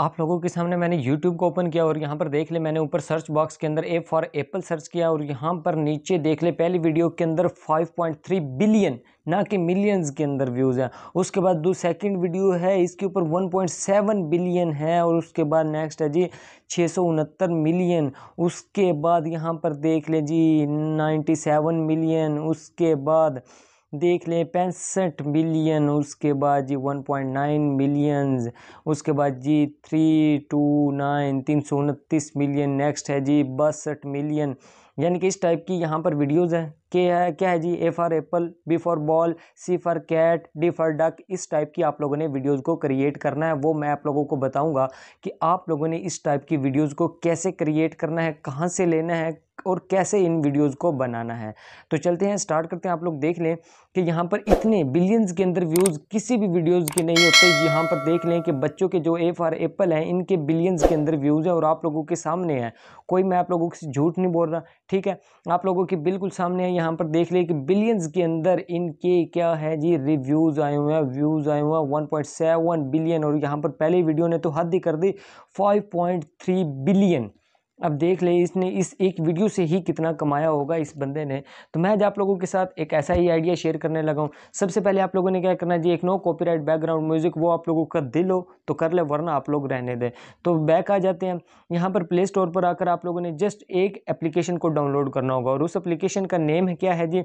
आप लोगों के सामने मैंने यूट्यूब को ओपन किया और यहाँ पर देख ले मैंने ऊपर सर्च बॉक्स के अंदर ए फॉर एप्पल सर्च किया और यहाँ पर नीचे देख ले पहली वीडियो के अंदर 5.3 बिलियन ना कि मिलियंस के अंदर व्यूज़ हैं उसके बाद दो सेकंड वीडियो है इसके ऊपर 1.7 बिलियन है और उसके बाद नेक्स्ट है जी छः मिलियन उसके बाद यहाँ पर देख लें जी नाइन्टी मिलियन उसके बाद देख लें पैंसठ मिलियन उसके बाद जी वन पॉइंट नाइन मिलियंस उसके बाद जी थ्री टू नाइन तीन सौ उनतीस मिलियन नेक्स्ट है जी बासठ मिलियन यानी कि इस टाइप की यहाँ पर वीडियोज़ हैं के है क्या है जी A for apple B for ball C for cat D for duck इस टाइप की आप लोगों ने वीडियोज़ को क्रिएट करना है वो मैं आप लोगों को बताऊँगा कि आप लोगों ने इस टाइप की वीडियोज़ को कैसे क्रिएट करना है कहाँ से लेना है और कैसे इन वीडियोज़ को बनाना है तो चलते हैं स्टार्ट करते हैं आप लोग देख लें कि यहाँ पर इतने बिलियंस के अंदर व्यूज़ किसी भी वीडियोज़ के नहीं होते यहाँ पर देख लें कि बच्चों के जो ए फॉर एप्पल हैं इनके बिलियंस के अंदर व्यूज़ हैं और आप लोगों के सामने हैं कोई मैं आप लोगों से झूठ नहीं बोल रहा ठीक है आप लोगों के बिल्कुल सामने है यहाँ पर देख लिए कि बिलियंस के अंदर इनके क्या है जी रिव्यूज़ आए हुए हैं व्यूज़ आए हुए हैं वन पॉइंट सेवन बिलियन और यहाँ पर पहले वीडियो ने तो हद ही कर दी फाइव पॉइंट थ्री बिलियन अब देख ले इसने इस एक वीडियो से ही कितना कमाया होगा इस बंदे ने तो मैं आज आप लोगों के साथ एक ऐसा ही आइडिया शेयर करने लगा हूँ सबसे पहले आप लोगों ने क्या करना जी एक नो कॉपीराइट बैकग्राउंड म्यूज़िक वो आप लोगों का दिल हो तो कर ले वरना आप लोग रहने दें तो बैक आ जाते हैं यहाँ पर प्ले स्टोर पर आकर आप लोगों ने जस्ट एक एप्लीकेशन को डाउनलोड करना होगा और उस एप्लीकेशन का नेम है क्या है जी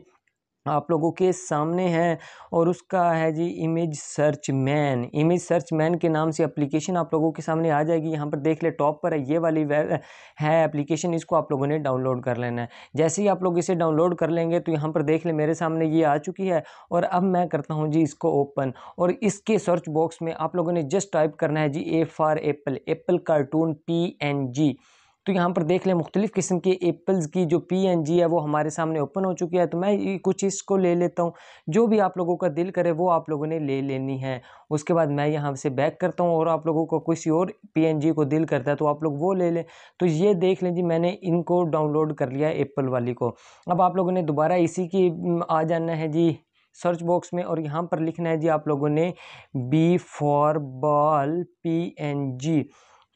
आप लोगों के सामने है और उसका है जी image search man image search man के नाम से एप्लीकेशन आप लोगों के सामने आ जाएगी यहाँ पर देख ले टॉप पर है ये वाली है एप्लीकेशन इसको आप लोगों ने डाउनलोड कर लेना है जैसे ही आप लोग इसे डाउनलोड कर लेंगे तो यहाँ पर देख ले मेरे सामने ये आ चुकी है और अब मैं करता हूँ जी इसको ओपन और इसके सर्च बॉक्स में आप लोगों ने जस्ट टाइप करना है जी A for apple apple cartoon P N G तो यहाँ पर देख लें मुख्तलिफ़ किस्म के एप्पल्स की जो पी एन जी है वो हमारे सामने ओपन हो चुकी है तो मैं कुछ इसको ले लेता हूँ जो भी आप लोगों का दिल करे वो आप लोगों ने ले लेनी है उसके बाद मैं यहाँ से बैक करता हूँ और आप लोगों को किसी और पी एन जी को दिल करता है तो आप लोग वो ले लें तो ये देख लें जी मैंने इनको डाउनलोड कर लिया एप्पल वाली को अब आप लोगों ने दोबारा इसी की आ जाना है जी सर्च बॉक्स में और यहाँ पर लिखना है जी आप लोगों ने B for ball P N G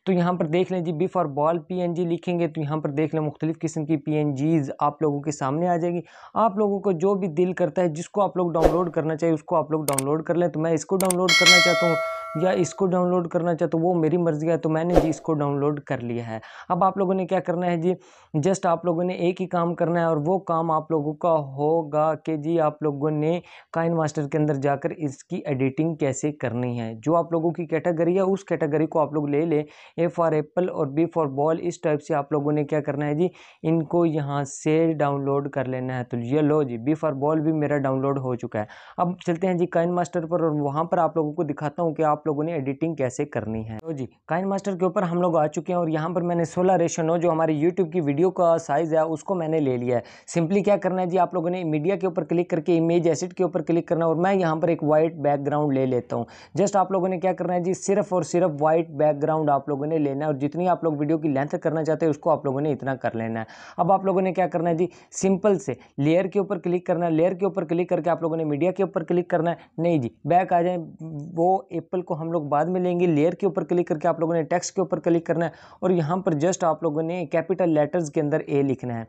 तो यहाँ पर देख लें जी बी फॉर बॉल पीएनजी लिखेंगे तो यहाँ पर देख लें मुख्तलिफ़ किस्म की पीएनजीज आप लोगों के सामने आ जाएगी आप लोगों को जो भी दिल करता है जिसको आप लोग डाउनलोड करना चाहिए उसको आप लोग डाउनलोड कर लें तो मैं इसको डाउनलोड करना चाहता हूँ या इसको डाउनलोड करना चाहे तो वो मेरी मर्ज़ी है तो मैंने जी इसको डाउनलोड कर लिया है अब आप लोगों ने क्या करना है जी जस्ट आप लोगों ने एक ही काम करना है और वो काम आप लोगों का होगा कि जी आप लोगों ने काइन मास्टर के अंदर जाकर इसकी एडिटिंग कैसे करनी है जो आप लोगों की कैटेगरी है उस कैटेगरी को आप लोग ले लें ए फॉर एप्पल और बी फॉर बॉल इस टाइप से आप लोगों ने क्या करना है जी इनको यहाँ से डाउनलोड कर लेना है तो ये लो जी बी फॉर बॉल भी मेरा डाउनलोड हो चुका है अब चलते हैं जी काइन मास्टर पर और वहाँ पर आप लोगों को दिखाता हूँ कि आप आप लोगों ने एडिटिंग कैसे करनी है तो जी काइन मास्टर के ऊपर हम लोग आ चुके हैं और यहाँ पर मैंने सोलह रेशो नो जो हमारे यूट्यूब की वीडियो का साइज़ है उसको मैंने ले लिया है सिंपली क्या करना है जी आप लोगों ने मीडिया के ऊपर क्लिक करके इमेज एसिड के ऊपर क्लिक करना है और मैं यहाँ पर एक व्हाइट बैकग्राउंड ले लेता हूँ जस्ट आप लोगों ने क्या करना है जी सिर्फ और सिर्फ व्हाइट बैकग्राउंड आप लोगों ने लेना है और जितनी आप लोग वीडियो की लेंथ करना चाहते हैं उसको आप लोगों ने इतना कर लेना है अब आप लोगों ने क्या करना है जी सिंपल से लेयर के ऊपर क्लिक करना है लेयर के ऊपर क्लिक करके आप लोगों ने मीडिया के ऊपर क्लिक करना है नहीं जी बैक आ जाए वो एप्पल को हम लोग बाद में लेंगे लेयर के ऊपर क्लिक करके आप लोगों ने टेक्स्ट के ऊपर क्लिक करना है और यहाँ पर जस्ट आप लोगों ने कैपिटल लेटर्स के अंदर ए लिखना है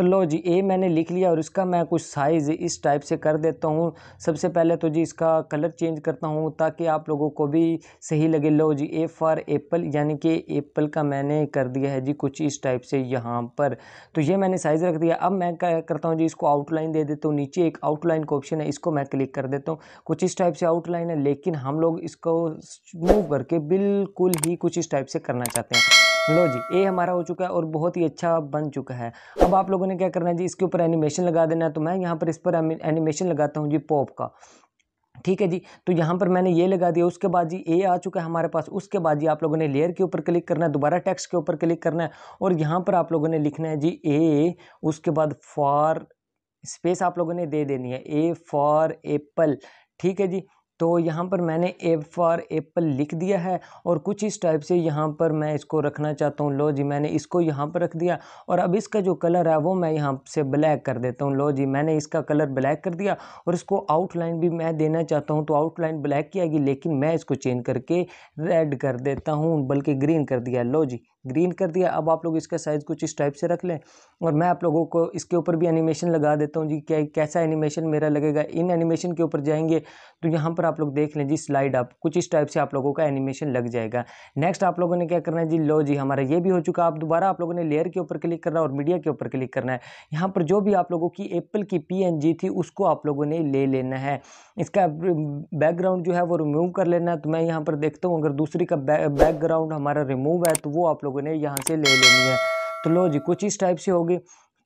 तो लो जी ए मैंने लिख लिया और इसका मैं कुछ साइज़ इस टाइप से कर देता हूँ सबसे पहले तो जी इसका कलर चेंज करता हूँ ताकि आप लोगों को भी सही लगे लो जी ए फॉर एप्पल यानी कि एप्पल का मैंने कर दिया है जी कुछ इस टाइप से यहाँ पर तो ये मैंने साइज़ रख दिया अब मैं क्या करता हूँ जी इसको आउटलाइन दे देता हूँ नीचे एक आउटलाइन का ऑप्शन है इसको मैं क्लिक कर देता हूँ कुछ इस टाइप से आउटलाइन है लेकिन हम लोग इसको मूव करके बिल्कुल ही कुछ इस टाइप से करना चाहते हैं लो जी ए हमारा हो चुका है और बहुत ही अच्छा बन चुका है अब आप लोगों ने क्या करना है जी इसके ऊपर एनिमेशन लगा देना है तो मैं यहाँ पर इस पर एनिमेशन लगाता हूँ जी पॉप का ठीक है जी तो यहाँ पर मैंने ये लगा दिया उसके बाद जी ए आ चुका है हमारे पास उसके बाद जी आप लोगों ने लेयर के ऊपर क्लिक करना है दोबारा टेक्स के ऊपर क्लिक करना है और यहाँ पर आप लोगों ने लिखना है जी ए उसके बाद फॉर स्पेस आप लोगों ने दे देनी है ए फॉर एप्पल ठीक है जी तो यहाँ पर मैंने ए फॉर एप्पल लिख दिया है और कुछ इस टाइप से यहाँ पर मैं इसको रखना चाहता हूँ लो जी मैंने इसको यहाँ पर रख दिया और अब इसका जो कलर है वो मैं यहाँ से ब्लैक कर देता हूँ लो जी मैंने इसका कलर ब्लैक कर दिया और इसको आउटलाइन भी मैं देना चाहता हूँ तो आउटलाइन ब्लैक की आएगी लेकिन मैं इसको चेंज करके रेड कर देता हूँ बल्कि ग्रीन कर दिया लो जी ग्रीन कर दिया अब आप लोग इसका साइज़ कुछ इस टाइप से रख लें और मैं आप लोगों को इसके ऊपर भी एनिमेशन लगा देता हूँ जी क्या कैसा एनिमेशन मेरा लगेगा इन एनिमेशन के ऊपर जाएंगे तो यहाँ पर आप लोग देख लें जी स्लाइड अप कुछ इस टाइप से आप लोगों का एनिमेशन लग जाएगा नेक्स्ट आप लोगों ने क्या करना है जी लो जी हमारा ये भी हो चुका आप दोबारा आप लोगों ने लेयर के ऊपर क्लिक करना और मीडिया के ऊपर क्लिक करना है यहाँ पर जो भी आप लोगों की एप्पल की पी थी उसको आप लोगों ने ले लेना है इसका बैकग्राउंड जो है वो रिमूव कर लेना है तो मैं यहाँ पर देखता हूँ अगर दूसरी का बैकग्राउंड हमारा रिमूव है तो वो आप लोग लोगों ने यहाँ से ले लेनी है तो लो जी कुछ इस टाइप से होगी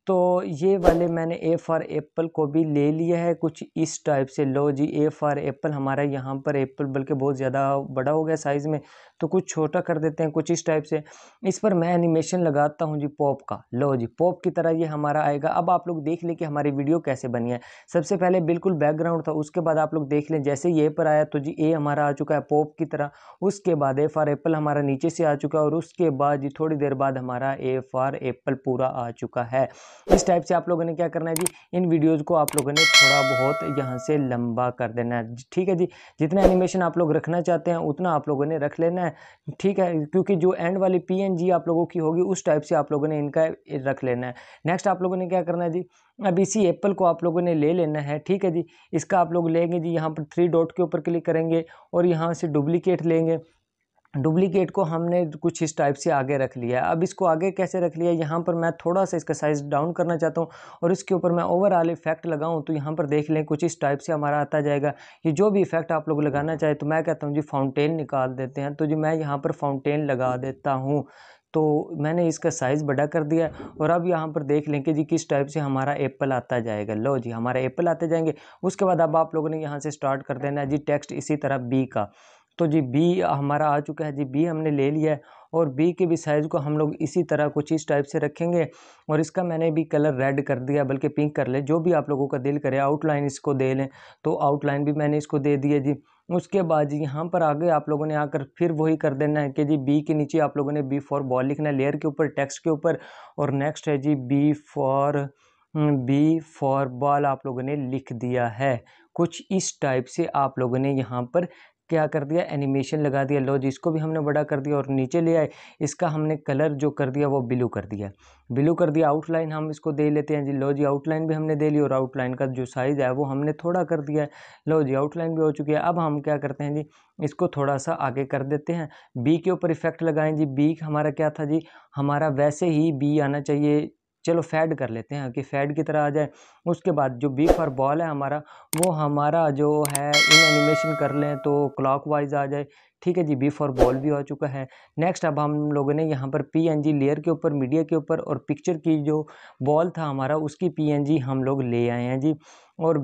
तो ये वाले मैंने ए फॉर एप्पल को भी ले लिया है कुछ इस टाइप से लो जी ए फॉर एप्पल हमारा यहाँ पर एप्पल बल्कि बहुत ज़्यादा बड़ा हो गया साइज़ में तो कुछ छोटा कर देते हैं कुछ इस टाइप से इस पर मैं एनिमेशन लगाता हूँ जी पॉप का लो जी पॉप की तरह ये हमारा आएगा अब आप लोग देख लें कि हमारी वीडियो कैसे बनी है सबसे पहले बिल्कुल बैकग्राउंड था उसके बाद आप लोग देख लें जैसे ये पर आया तो जी ए हमारा आ चुका है पॉप की तरह उसके बाद ए फॉर एप्पल हमारा नीचे से आ चुका है और उसके बाद जी थोड़ी देर बाद हमारा ए फॉर एप्पल पूरा आ चुका है इस टाइप से आप लोगों ने क्या करना है जी इन वीडियोज़ को आप लोगों ने थोड़ा बहुत यहाँ से लंबा कर देना है ठीक है जी जितना एनिमेशन आप लोग रखना चाहते हैं उतना आप लोगों ने रख लेना है ठीक है क्योंकि जो एंड वाली पी आप लोगों की होगी उस टाइप से आप लोगों ने इनका रख लेना है नेक्स्ट आप लोगों ने क्या करना है जी अब इसी एप्पल को आप लोगों ने ले लेना है ठीक है जी इसका आप लोग लेंगे जी यहाँ पर थ्री डॉट के ऊपर क्लिक करेंगे और यहाँ से डुप्लीकेट लेंगे डुप्लीकेट को हमने कुछ इस टाइप से आगे रख लिया है अब इसको आगे कैसे रख लिया यहाँ पर मैं थोड़ा सा इसका साइज़ डाउन करना चाहता हूँ और इसके ऊपर मैं ओवरऑल इफेक्ट लगाऊँ तो यहाँ पर देख लें कुछ इस टाइप से हमारा आता जाएगा ये जो भी इफेक्ट आप लोग लगाना चाहें तो मैं कहता हूँ जी फाउंटेन निकाल देते हैं तो जी मैं यहाँ पर फाउंटेन लगा देता हूँ तो मैंने इसका साइज़ बड़ा कर दिया और अब यहाँ पर देख लें कि जी किस टाइप से हमारा एप्पल आता जाएगा लो जी हमारा एप्पल आते जाएंगे उसके बाद अब आप लोगों ने यहाँ से स्टार्ट कर देना है जी टेक्स्ट इसी तरह बी का तो जी बी हमारा आ चुका है जी बी हमने ले लिया है और बी के भी साइज़ को हम लोग इसी तरह कुछ इस टाइप से रखेंगे और इसका मैंने भी कलर रेड कर दिया बल्कि पिंक कर ले जो भी आप लोगों का दिल करे आउटलाइन इसको दे लें तो आउटलाइन भी मैंने इसको दे दिया जी उसके बाद जी यहाँ पर आगे आप लोगों ने आकर फिर वही कर देना है कि जी बी के नीचे आप लोगों ने बी फॉर बॉल लिखना है लेयर के ऊपर टेक्स्ट के ऊपर और नेक्स्ट है जी B for B for ball आप लोगों ने लिख दिया है कुछ इस टाइप से आप लोगों ने यहाँ पर क्या कर दिया एनिमेशन लगा दिया लो इसको भी हमने बड़ा कर दिया और नीचे ले आए इसका हमने कलर जो कर दिया वो ब्लू कर दिया ब्लू कर दिया आउटलाइन हम इसको दे लेते हैं जी लो जी आउटलाइन भी हमने दे ली और आउटलाइन का जो साइज़ है वो हमने थोड़ा कर दिया है लो जी आउटलाइन भी हो चुकी है अब हम क्या करते हैं जी इसको थोड़ा सा आगे कर देते हैं बी के ऊपर इफेक्ट लगाएं जी बी हमारा क्या था जी हमारा वैसे ही बी आना चाहिए चलो फैड कर लेते हैं कि फैड की तरह आ जाए उसके बाद जो बी फॉर बॉल है हमारा वो हमारा जो है इन एनिमेशन कर लें तो क्लॉक वाइज आ जाए ठीक है जी बी फॉर बॉल भी हो चुका है नेक्स्ट अब हम लोगों ने यहाँ पर पी लेयर के ऊपर मीडिया के ऊपर और पिक्चर की जो बॉल था हमारा उसकी पी हम लोग ले आए हैं जी और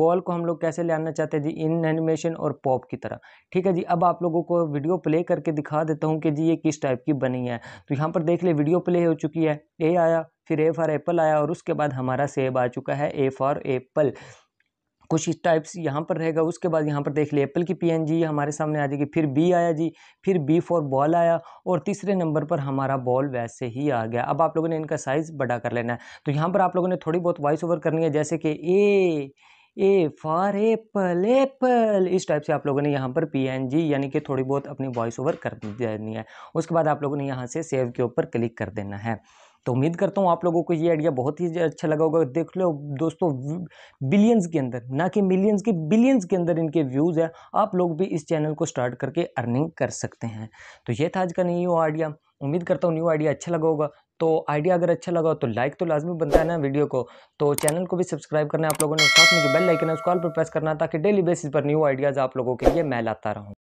बॉल को हम लोग कैसे ले आना चाहते हैं जी इन एनिमेशन और पॉप की तरह ठीक है जी अब आप लोगों को वीडियो प्ले करके दिखा देता हूँ कि जी ये किस टाइप की बनी है तो यहाँ पर देख ले वीडियो प्ले हो चुकी है ए आया फिर ए फॉर एप्पल आया और उसके बाद हमारा सेब आ चुका है ए फॉर एप्पल कुछ इस टाइप्स यहाँ पर रहेगा उसके बाद यहाँ पर देख लिया एप्पल की पीएनजी हमारे सामने आ जाएगी फिर बी आया जी फिर बी फॉर बॉल आया और तीसरे नंबर पर हमारा बॉल वैसे ही आ गया अब आप लोगों ने इनका साइज़ बड़ा कर लेना है तो यहाँ पर आप लोगों ने थोड़ी बहुत वॉइस ओवर करनी है जैसे कि A A for apple apple इस टाइप से आप लोगों ने यहाँ पर जी यानी कि थोड़ी बहुत अपनी वॉइस ओवर कर देनी है उसके बाद आप लोगों ने यहाँ से सेव के ऊपर क्लिक कर देना है तो उम्मीद करता हूँ आप लोगों को ये आइडिया बहुत ही अच्छा लगा होगा देख लो दोस्तों बिलियंस के अंदर ना कि मिलियंस के बिलियंस के अंदर इनके व्यूज़ हैं आप लोग भी इस चैनल को स्टार्ट करके अर्निंग कर सकते हैं तो ये था आज का न्यू आइडिया उम्मीद करता हूँ न्यू आइडिया अच्छा लगा होगा तो आइडिया अगर अच्छा लगा हो तो लाइक तो लाजमी बनता है ना वीडियो को तो चैनल को भी सब्सक्राइब करना है आप लोगों ने साथ में जो बेल लाइकन है उस कॉल पर प्रेस करना ताकि डेली बेसिस पर न्यू आइडियाज़ आप लोगों के लिए मैं लाता रहूँ